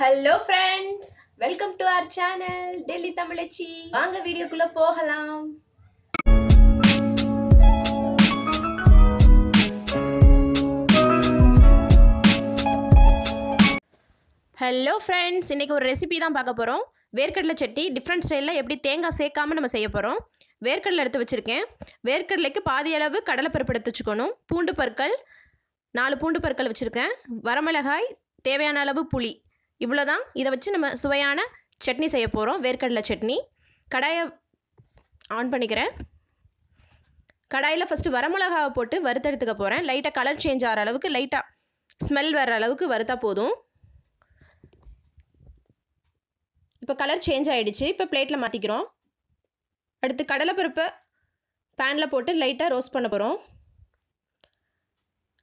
hello friends welcome to our channel Delhi Tamizhachi வாங்க வீடியோக்குள்ள போகலாம் ஹலோ ஃப்ரெண்ட்ஸ் இன்றைக்கி ஒரு ரெசிபி தான் பார்க்க போகிறோம் வேர்க்கடலை சட்டி டிஃப்ரெண்ட் ஸ்டைலில் எப்படி தேங்காய் சேர்க்காம நம்ம செய்ய போகிறோம் வேர்க்கடலை எடுத்து வச்சுருக்கேன் வேர்க்கடலைக்கு பாதி அளவு கடலைப்பருப்பு எடுத்து வச்சுக்கணும் பூண்டு பற்கள் நாலு பூண்டு பற்கள் வச்சுருக்கேன் வரமிளகாய் தேவையான அளவு புளி இவ்வளோதான் இதை வச்சு நம்ம சுவையான சட்னி செய்ய போகிறோம் வேர்க்கடலை சட்னி கடாயை ஆன் பண்ணிக்கிறேன் கடாயில் ஃபஸ்ட்டு வரமிளகாவை போட்டு வறுத்தெடுத்துக்க போகிறேன் லைட்டாக கலர் சேஞ்ச் ஆகிற அளவுக்கு லைட்டாக ஸ்மெல் வர்ற அளவுக்கு வறுத்தா போதும் இப்போ கலர் சேஞ்ச் ஆகிடுச்சு இப்போ பிளேட்டில் மாற்றிக்கிறோம் அடுத்து கடலைப்பருப்பை பேனில் போட்டு லைட்டாக ரோஸ்ட் பண்ண போகிறோம்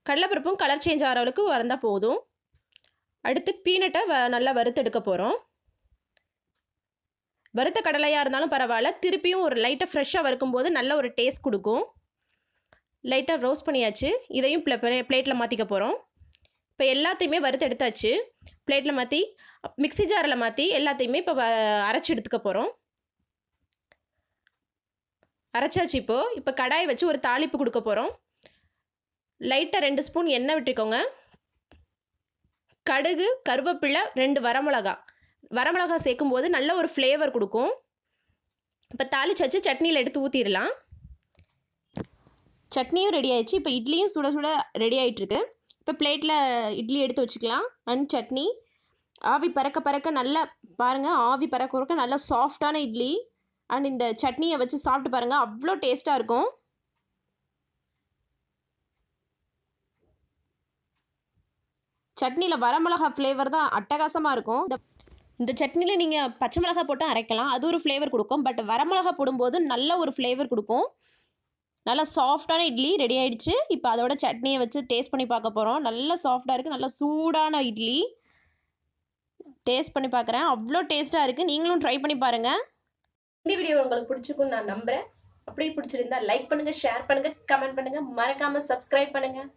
கடலைப்பருப்பும் கலர் சேஞ்ச் ஆகிற அளவுக்கு வரந்தால் போதும் அடுத்து பீனட்டை வ நல்லா வறுத்தெடுக்க போகிறோம் வறுத்த கடலையாக இருந்தாலும் பரவாயில்ல திருப்பியும் ஒரு லைட்டாக ஃப்ரெஷ்ஷாக வறுக்கும்போது நல்ல ஒரு டேஸ்ட் கொடுக்கும் லைட்டாக ரோஸ்ட் பண்ணியாச்சு இதையும் பிளேட்டில் மாற்றிக்க போகிறோம் இப்போ எல்லாத்தையுமே வறுத்து எடுத்தாச்சு பிளேட்டில் மாற்றி மிக்சி ஜாரில் மாற்றி எல்லாத்தையுமே இப்போ அரைச்சி எடுத்துக்க போகிறோம் அரைச்சாச்சு இப்போது இப்போ கடாயை வச்சு ஒரு தாளிப்பு கொடுக்க போகிறோம் லைட்டாக ரெண்டு ஸ்பூன் எண்ணெய் விட்டுக்கோங்க கடுகு கருவேப்பிலை ரெண்டு வரமிளகா வரமிளகா சேர்க்கும் போது நல்ல ஒரு ஃப்ளேவர் கொடுக்கும் இப்போ தாளிச்சாச்சு சட்னியில் எடுத்து ஊற்றிடலாம் சட்னியும் ரெடி ஆயிடுச்சு இப்போ இட்லியும் சுட சுட ரெடி ஆகிட்டுருக்கு இப்போ பிளேட்டில் இட்லி எடுத்து வச்சுக்கலாம் அண்ட் சட்னி ஆவி பறக்க பறக்க நல்லா பாருங்கள் ஆவி பறக்க பறக்க நல்லா சாஃப்டான இட்லி அண்ட் இந்த சட்னியை வச்சு சாப்பிட்டு பாருங்கள் அவ்வளோ டேஸ்ட்டாக இருக்கும் சட்னியில் வரமிளகா ஃப்ளேவர் தான் அட்டகாசமாக இருக்கும் இந்த இந்த சட்னியில் நீங்கள் பச்சை மிளகா போட்டால் அரைக்கலாம் அது ஒரு ஃப்ளேவர் கொடுக்கும் பட் வரமிளகா போடும்போது நல்ல ஒரு ஃப்ளேவர் கொடுக்கும் நல்லா சாஃப்டான இட்லி ரெடி ஆகிடுச்சு இப்போ அதோட சட்னியை வச்சு டேஸ்ட் பண்ணி பார்க்க போகிறோம் நல்லா சாஃப்டாக இருக்குது நல்லா சூடான இட்லி டேஸ்ட் பண்ணி பார்க்குறேன் அவ்வளோ டேஸ்ட்டாக இருக்குது நீங்களும் ட்ரை பண்ணி பாருங்கள் இந்த வீடியோ உங்களுக்கு பிடிச்சிக்கும் நான் நம்புகிறேன் அப்படியே பிடிச்சிருந்தா லைக் பண்ணுங்கள் ஷேர் பண்ணுங்கள் கமெண்ட் பண்ணுங்கள் மறக்காமல் சப்ஸ்கிரைப் பண்ணுங்கள்